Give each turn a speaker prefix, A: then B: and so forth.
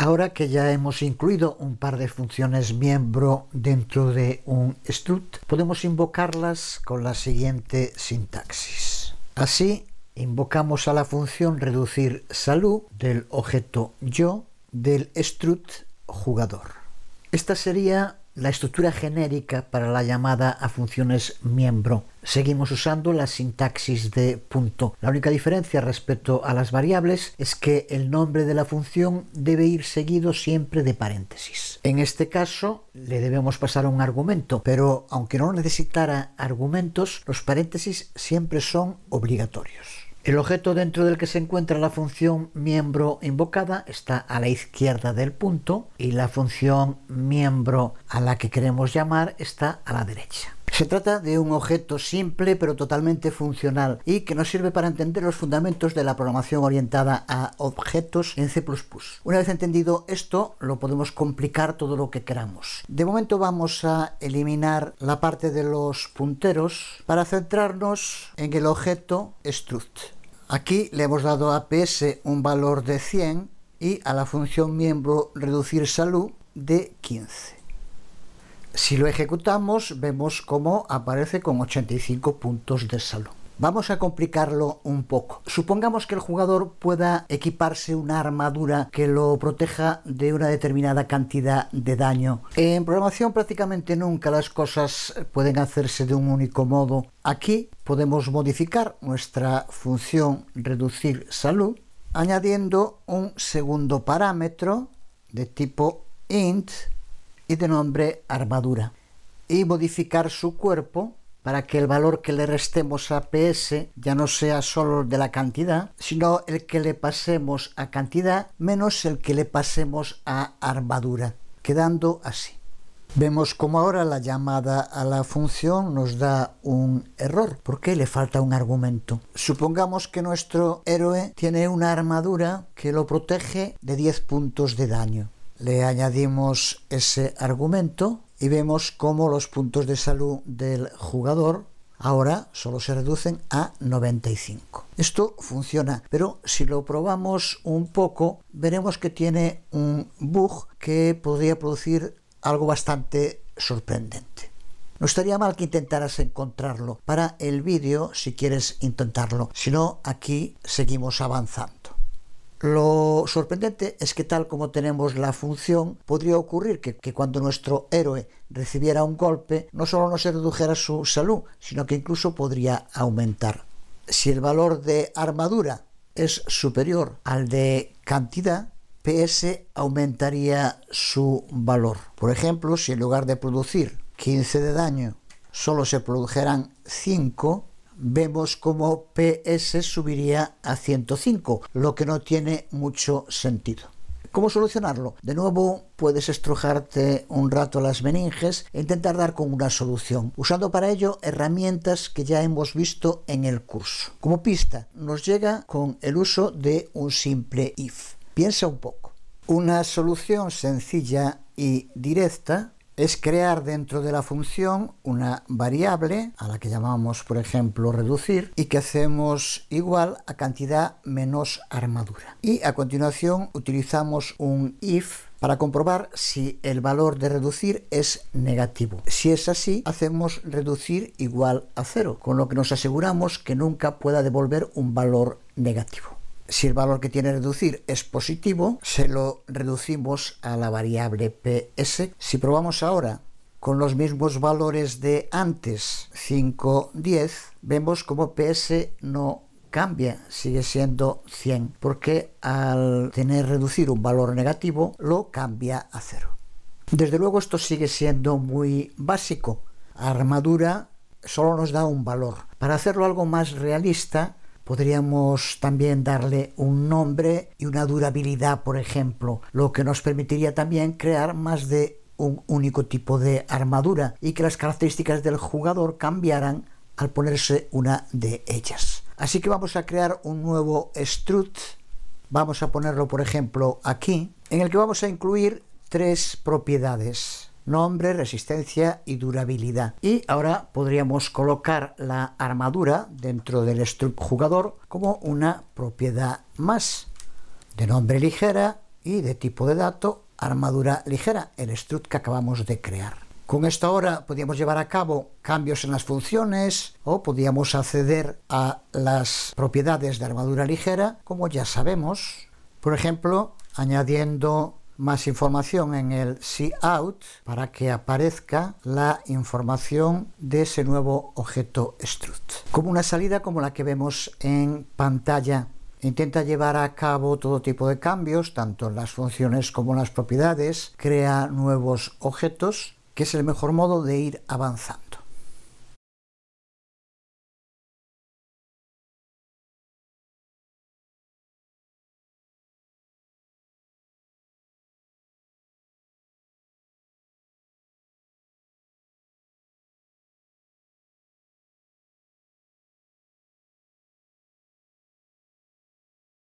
A: Ahora que ya hemos incluido un par de funciones miembro dentro de un strut, podemos invocarlas con la siguiente sintaxis. Así, invocamos a la función reducir salud del objeto yo del strut jugador. Esta sería la estructura genérica para la llamada a funciones miembro. Seguimos usando la sintaxis de punto. La única diferencia respecto a las variables es que el nombre de la función debe ir seguido siempre de paréntesis. En este caso le debemos pasar un argumento, pero aunque no necesitara argumentos, los paréntesis siempre son obligatorios. El objeto dentro del que se encuentra la función miembro invocada está a la izquierda del punto y la función miembro a la que queremos llamar está a la derecha. Se trata de un objeto simple pero totalmente funcional y que nos sirve para entender los fundamentos de la programación orientada a objetos en C++. Una vez entendido esto, lo podemos complicar todo lo que queramos. De momento vamos a eliminar la parte de los punteros para centrarnos en el objeto struct. Aquí le hemos dado a PS un valor de 100 y a la función miembro reducir salud de 15. Si lo ejecutamos, vemos cómo aparece con 85 puntos de salud. Vamos a complicarlo un poco. Supongamos que el jugador pueda equiparse una armadura que lo proteja de una determinada cantidad de daño. En programación prácticamente nunca las cosas pueden hacerse de un único modo. Aquí podemos modificar nuestra función reducir salud añadiendo un segundo parámetro de tipo int y de nombre armadura y modificar su cuerpo para que el valor que le restemos a PS ya no sea solo de la cantidad, sino el que le pasemos a cantidad menos el que le pasemos a armadura, quedando así. Vemos como ahora la llamada a la función nos da un error, porque le falta un argumento. Supongamos que nuestro héroe tiene una armadura que lo protege de 10 puntos de daño. Le añadimos ese argumento y vemos cómo los puntos de salud del jugador ahora solo se reducen a 95. Esto funciona, pero si lo probamos un poco, veremos que tiene un bug que podría producir algo bastante sorprendente. No estaría mal que intentaras encontrarlo para el vídeo si quieres intentarlo, si no, aquí seguimos avanzando. Lo sorprendente es que tal como tenemos la función, podría ocurrir que, cuando nuestro héroe recibiera un golpe, no solo no se redujera su salud, sino que incluso podría aumentar. Si el valor de armadura es superior al de cantidad, PS aumentaría su valor. Por ejemplo, si en lugar de producir 15 de daño, solo se produjeran 5, vemos como PS subiría a 105, lo que no tiene mucho sentido. ¿Cómo solucionarlo? De nuevo, puedes estrujarte un rato las meninges e intentar dar con una solución, usando para ello herramientas que ya hemos visto en el curso. Como pista, nos llega con el uso de un simple if. Piensa un poco. Una solución sencilla y directa es crear dentro de la función una variable a la que llamamos, por ejemplo, reducir y que hacemos igual a cantidad menos armadura. Y a continuación utilizamos un if para comprobar si el valor de reducir es negativo. Si es así, hacemos reducir igual a cero, con lo que nos aseguramos que nunca pueda devolver un valor negativo. Si el valor que tiene reducir es positivo, se lo reducimos a la variable PS. Si probamos ahora con los mismos valores de antes, 5, 10, vemos como PS no cambia, sigue siendo 100, porque al tener reducir un valor negativo, lo cambia a 0. Desde luego esto sigue siendo muy básico. Armadura solo nos da un valor. Para hacerlo algo más realista, Podríamos también darle un nombre y una durabilidad, por ejemplo, lo que nos permitiría también crear más de un único tipo de armadura y que las características del jugador cambiaran al ponerse una de ellas. Así que vamos a crear un nuevo strut, vamos a ponerlo por ejemplo aquí, en el que vamos a incluir tres propiedades nombre, resistencia y durabilidad. Y ahora podríamos colocar la armadura dentro del struct jugador como una propiedad más de nombre ligera y de tipo de dato armadura ligera, el struct que acabamos de crear. Con esto ahora podríamos llevar a cabo cambios en las funciones o podíamos acceder a las propiedades de armadura ligera, como ya sabemos. Por ejemplo, añadiendo más información en el see out para que aparezca la información de ese nuevo objeto strut. Como una salida como la que vemos en pantalla Intenta llevar a cabo todo tipo de cambios, tanto en las funciones como en las propiedades. Crea nuevos objetos, que es el mejor modo de ir avanzando.